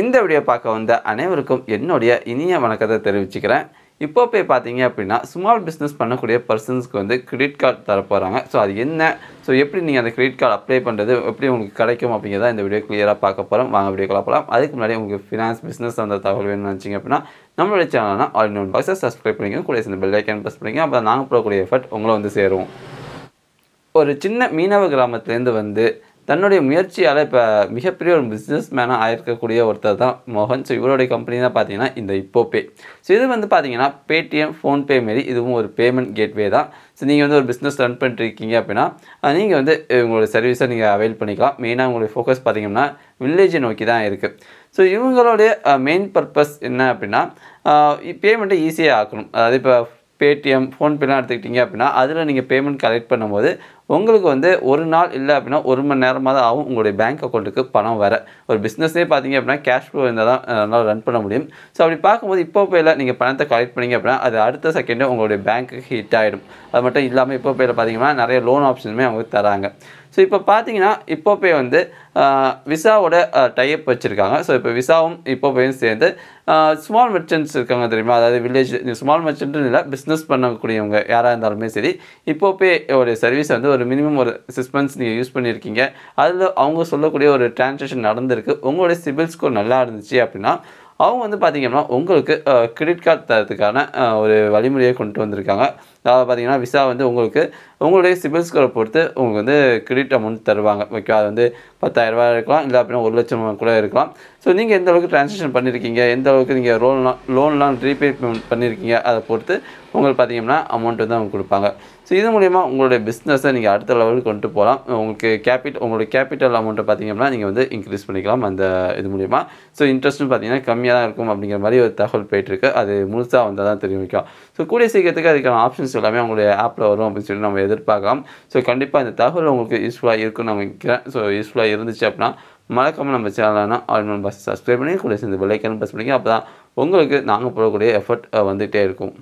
இந்த வீடியோ பார்க்க வந்த அனைவருக்கும் என்னுடைய இனிய வணக்கத்தை தெரிவிச்சுக்கிறேன் இப்போ போய் பார்த்தீங்க அப்படின்னா ஸ்மால் பிஸ்னஸ் பண்ணக்கூடிய பர்சன்ஸ்க்கு வந்து கிரெடிட் கார்டு தரப்போகிறாங்க ஸோ அது என்ன ஸோ எப்படி நீங்கள் அந்த கிரெடிட் கார்டு அப்ளை பண்ணுறது எப்படி உங்களுக்கு கிடைக்கும் அப்படிங்கிறத இந்த வீடியோ கிளியராக பார்க்க போகிறோம் வாங்க வீடியோ கலப்பலாம் அதுக்கு முன்னாடி உங்களுக்கு ஃபினான்ஸ் பிஸ்னஸ் அந்த தகவல் வேணும்னு நினச்சிங்க அப்படின்னா நம்மளுடைய சேனல்னா ஆல் இன் ஒன் பாக்ஸை சப்ஸ்கிரைப் பண்ணிக்கோங்க கூட சேர்ந்து பெல் ஐக்கன் ப்ரெஸ் பண்ணிக்கோங்க அப்போ நாங்கள் போடக்கூடிய எஃபர்ட் உங்களை வந்து சேருவோம் ஒரு சின்ன மீனவ கிராமத்துலேருந்து வந்து தன்னுடைய முயற்சியால் இப்போ மிகப்பெரிய ஒரு பிஸ்னஸ் மேனாக ஆயிருக்கக்கூடிய ஒருத்தர் தான் மோகன் ஸோ இவருடைய கம்பெனி தான் பார்த்தீங்கன்னா இந்த பே ஸோ இது வந்து பார்த்தீங்கன்னா பேடிஎம் ஃபோன்பே மாரி இதுவும் ஒரு பேமெண்ட் கேட்வே தான் ஸோ நீங்கள் வந்து ஒரு பிஸ்னஸ் ரன் பண்ணிட்டுருக்கீங்க அப்படின்னா நீங்கள் வந்து உங்களோட சர்வீஸை நீங்கள் அவைல் பண்ணிக்கலாம் மெயினாக உங்களுடைய ஃபோக்கஸ் பார்த்தீங்கன்னா வில்லேஜை நோக்கி தான் இருக்குது ஸோ இவங்களுடைய மெயின் பர்பஸ் என்ன அப்படின்னா பேமெண்ட்டை ஈஸியாக ஆக்கணும் அதாவது இப்போ பேடிஎம் ஃபோன்பேலாம் எடுத்துக்கிட்டிங்க அப்படின்னா அதில் நீங்கள் பேமெண்ட் கலெக்ட் பண்ணும்போது உங்களுக்கு வந்து ஒரு நாள் இல்லை அப்படின்னா ஒரு மணி நேரமாக தான் ஆகும் உங்களுடைய பேங்க் அக்கௌண்ட்டுக்கு பணம் வர ஒரு பிஸ்னஸே பார்த்தீங்க அப்படின்னா கேஷ் ஃப்ளோ இருந்தால் தான் அதனால் ரன் பண்ண முடியும் ஸோ அப்படி பார்க்கும்போது இப்போ இல்லை நீங்கள் பணத்தை கலெக்ட் பண்ணிங்க அப்படின்னா அது அடுத்த செகண்டே உங்களுடைய பேங்க்குக்கு ஹிட் ஆகிடும் அது மட்டும் இல்லாமல் இப்போ பேயில் பார்த்தீங்கன்னா நிறைய லோன் ஆப்ஷனுமே அவங்க தராங்க ஸோ இப்போ பார்த்தீங்கன்னா போய் வந்து விசாவோட டைப் வச்சுருக்காங்க ஸோ இப்போ விசாவும் இப்போபேயும் சேர்ந்து ஸ்மால் மெர்ச்சன்ட்ஸ் இருக்காங்க தெரியுமா அதாவது வில்லேஜ் ஸ்மால் மெர்ச்சன்ட்னு இல்லை பிஸ்னஸ் பண்ணக்கூடியவங்க யாராக இருந்தாலுமே சரி இப்போபே ஒரு சர்வீஸ் வந்து ஒரு மினிமம் ஒரு சிக்ஸ் மந்த்ஸ் நீங்கள் யூஸ் பண்ணியிருக்கீங்க அதில் அவங்க சொல்லக்கூடிய ஒரு டிரான்சாக்ஷன் நடந்திருக்கு உங்களுடைய சிபில் ஸ்கோர் நல்லா இருந்துச்சு அப்படின்னா அவங்க வந்து பார்த்திங்கன்னா உங்களுக்கு கிரெடிட் கார்டு தரத்துக்கான ஒரு வழிமுறையை கொண்டு வந்திருக்காங்க அதாவது பார்த்திங்கன்னா விசா வந்து உங்களுக்கு உங்களுடைய சிபில் ஸ்கோரை பொறுத்து உங்களுக்கு வந்து கிரெடிட் அமௌண்ட் தருவாங்க ஓகே அது வந்து பத்தாயிரரூபா இருக்கலாம் இல்லை அப்படின்னா ஒரு லட்சம் கூட இருக்கலாம் ஸோ நீங்கள் எந்த அளவுக்கு டிரான்சாக்ஷன் பண்ணியிருக்கீங்க எந்த அளவுக்கு நீங்கள் லோன்லாம் லோன்லாம் ரீபே பேமெண்ட் பண்ணியிருக்கீங்க அதை பொறுத்து உங்களுக்கு பார்த்தீங்கன்னா அமௌண்ட் வந்து அவங்க கொடுப்பாங்க ஸோ இது மூலிமா உங்களுடைய பிஸ்னஸை நீங்கள் அடுத்த லெவலுக்கு கொண்டு போகலாம் உங்களுக்கு கேபிட் உங்களுடைய கேபிட்டல் அமௌண்ட்டை பார்த்தீங்கன்னா நீங்கள் வந்து இன்க்ரீஸ் பண்ணிக்கலாம் அந்த இது மூலிமா ஸோ இன்ட்ரெஸ்ட்டும் பார்த்தீங்கன்னா கம்மியாக தான் இருக்கும் அப்படிங்கிற மாதிரி ஒரு தகவல் போயிட்டுருக்கு அது முழுசாக வந்தால் தான் தெரிவிக்கும் ஸோ கூடிய சீக்கிரத்துக்கு அதுக்கான ஆப்ஷன்ஸ் எல்லாமே உங்களுடைய ஆப்பில் வரும் அப்படின்னு சொல்லி நம்ம எதிர்பார்க்கலாம் ஸோ கண்டிப்பாக இந்த தகவல் உங்களுக்கு யூஸ்ஃபுல்லாக இருக்குன்னு நான் நினைக்கிறேன் ஸோ யூஸ்ஃபுல்லாக இருந்துச்சு அப்படின்னா மறக்காமல் நம்ம சேனலானா ஆல் பஸ் சப்ஸ்கிரைப் பண்ணி கூட சேர்ந்து பெல்லைக்கன் பஸ் பண்ணிக்கலாம் அப்போ தான் உங்களுக்கு நாங்கள் போடக்கூடிய எஃபர்ட் வந்துகிட்டே இருக்கும்